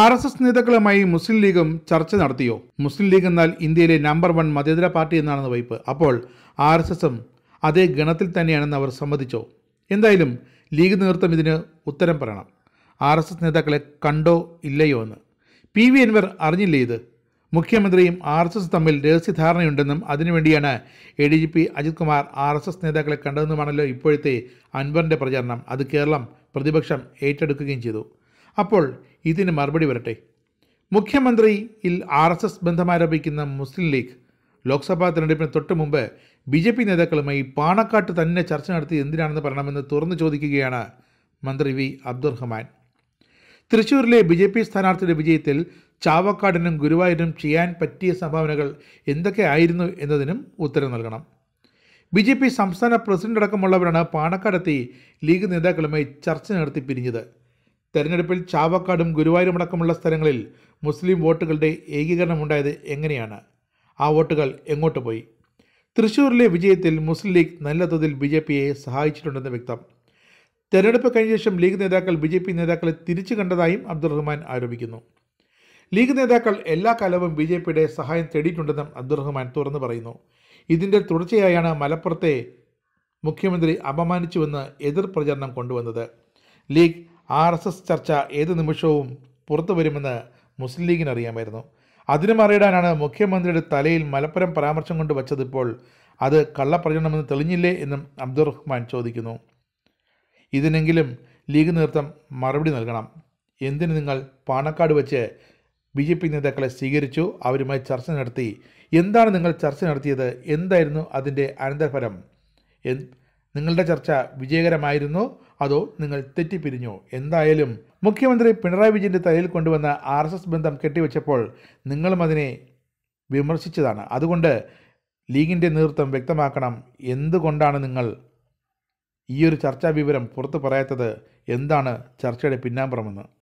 R S S നേതാക്കളുമായി മുസ്ലിം ലീഗും ചർച്ച നടത്തിയോ മുസ്ലിം ലീഗ് എന്നാൽ ഇന്ത്യയിലെ നമ്പർ വൺ മതേതര പാർട്ടി എന്നാണെന്ന് വൈപ്പ് അപ്പോൾ ആർ എസ് എസും അതേ ഗണത്തിൽ തന്നെയാണെന്ന് അവർ സമ്മതിച്ചോ എന്തായാലും ലീഗ് നേതൃത്വം ഇതിന് ഉത്തരം പറയണം ആർ എസ് എസ് നേതാക്കളെ കണ്ടോ ഇല്ലയോ എന്ന് പി വി അൻവർ അറിഞ്ഞില്ലേ ഇത് മുഖ്യമന്ത്രിയും ആർ എസ് എസ് തമ്മിൽ രഹസ്യധാരണയുണ്ടെന്നും അതിനുവേണ്ടിയാണ് A D G P Ajith Kumar R S S നേതാക്കളെ കണ്ടതെന്നുമാണല്ലോ ഇപ്പോഴത്തെ അൻവറിൻ്റെ പ്രചാരണം അത് കേരളം പ്രതിപക്ഷം ഏറ്റെടുക്കുകയും ചെയ്തു അപ്പോൾ ഇതിന് മറുപടി വരട്ടെ മുഖ്യമന്ത്രിയിൽ ആർ എസ് എസ് ബന്ധമാരോപിക്കുന്ന മുസ്ലിം ലീഗ് ലോക്സഭാ തെരഞ്ഞെടുപ്പിന് തൊട്ട് മുമ്പ് ബി ജെ പി നേതാക്കളുമായി പാണക്കാട്ട് തന്നെ ചർച്ച നടത്തി എന്തിനാണെന്ന് പറയണമെന്ന് തുറന്നു ചോദിക്കുകയാണ് മന്ത്രി വി അബ്ദുറഹ്മാൻ തൃശൂരിലെ ബി ജെ പി സ്ഥാനാർത്ഥിയുടെ വിജയത്തിൽ ചാവക്കാടിനും ഗുരുവായൂരിനും ചെയ്യാൻ പറ്റിയ സംഭാവനകൾ എന്തൊക്കെയായിരുന്നു എന്നതിനും ഉത്തരം നൽകണം ബി ജെ പി സംസ്ഥാന പ്രസിഡന്റ് അടക്കമുള്ളവരാണ് പാണക്കാടെത്തി ലീഗ് നേതാക്കളുമായി ചർച്ച നടത്തി പിരിഞ്ഞത് തെരഞ്ഞെടുപ്പിൽ ചാവക്കാടും അടക്കമുള്ള സ്ഥലങ്ങളിൽ മുസ്ലിം വോട്ടുകളുടെ ഉണ്ടായത് എങ്ങനെയാണ് ആ വോട്ടുകൾ എങ്ങോട്ട് പോയി തൃശ്ശൂരിലെ വിജയത്തിൽ മുസ്ലിം ലീഗ് നല്ല തോതിൽ ബി ജെ പിയെ സഹായിച്ചിട്ടുണ്ടെന്ന് വ്യക്തം തെരഞ്ഞെടുപ്പ് കഴിഞ്ഞ ശേഷം ലീഗ് നേതാക്കൾ ബി ജെ പി നേതാക്കളെ തിരിച്ചു കണ്ടതായും അബ്ദുറഹ്മാൻ ആരോപിക്കുന്നു ലീഗ് നേതാക്കൾ എല്ലാ കാലവും ബി ജെ പിയുടെ സഹായം തേടിയിട്ടുണ്ടെന്നും അബ്ദുറഹ്മാൻ തുറന്നു പറയുന്നു ഇതിൻ്റെ തുടർച്ചയായാണ് മലപ്പുറത്തെ മുഖ്യമന്ത്രി അപമാനിച്ചുവെന്ന് എതിർ പ്രചരണം കൊണ്ടുവന്നത് ലീഗ് ആർ എസ് എസ് ചർച്ച ഏത് നിമിഷവും പുറത്തു വരുമെന്ന് മുസ്ലിം ലീഗിന് അറിയാമായിരുന്നു അതിനു മറിയിടാനാണ് മുഖ്യമന്ത്രിയുടെ തലയിൽ മലപ്പുറം പരാമർശം കൊണ്ട് വച്ചതിപ്പോൾ അത് കള്ളപ്രചരണമെന്ന് തെളിഞ്ഞില്ലേ എന്നും അബ്ദുറഹ്മാൻ ചോദിക്കുന്നു ഇതിനെങ്കിലും ലീഗ് നേതൃത്വം മറുപടി നൽകണം എന്തിന് നിങ്ങൾ പാണക്കാട് വെച്ച് ബി ജെ പി നേതാക്കളെ സ്വീകരിച്ചു അവരുമായി ചർച്ച നടത്തി എന്താണ് നിങ്ങൾ ചർച്ച നടത്തിയത് എന്തായിരുന്നു അതിൻ്റെ അനന്തരഫലം നിങ്ങളുടെ ചർച്ച വിജയകരമായിരുന്നോ അതോ നിങ്ങൾ തെറ്റിപ്പിരിഞ്ഞോ എന്തായാലും മുഖ്യമന്ത്രി പിണറായി വിജയൻ്റെ തലയിൽ കൊണ്ടുവന്ന ആർ എസ് എസ് ബന്ധം കെട്ടിവെച്ചപ്പോൾ നിങ്ങളും അതിനെ വിമർശിച്ചതാണ് അതുകൊണ്ട് ലീഗിൻ്റെ നേതൃത്വം വ്യക്തമാക്കണം എന്തുകൊണ്ടാണ് നിങ്ങൾ ഈയൊരു ചർച്ചാ വിവരം പുറത്തു പറയാത്തത് എന്താണ് ചർച്ചയുടെ പിന്നാമ്പുറമെന്ന്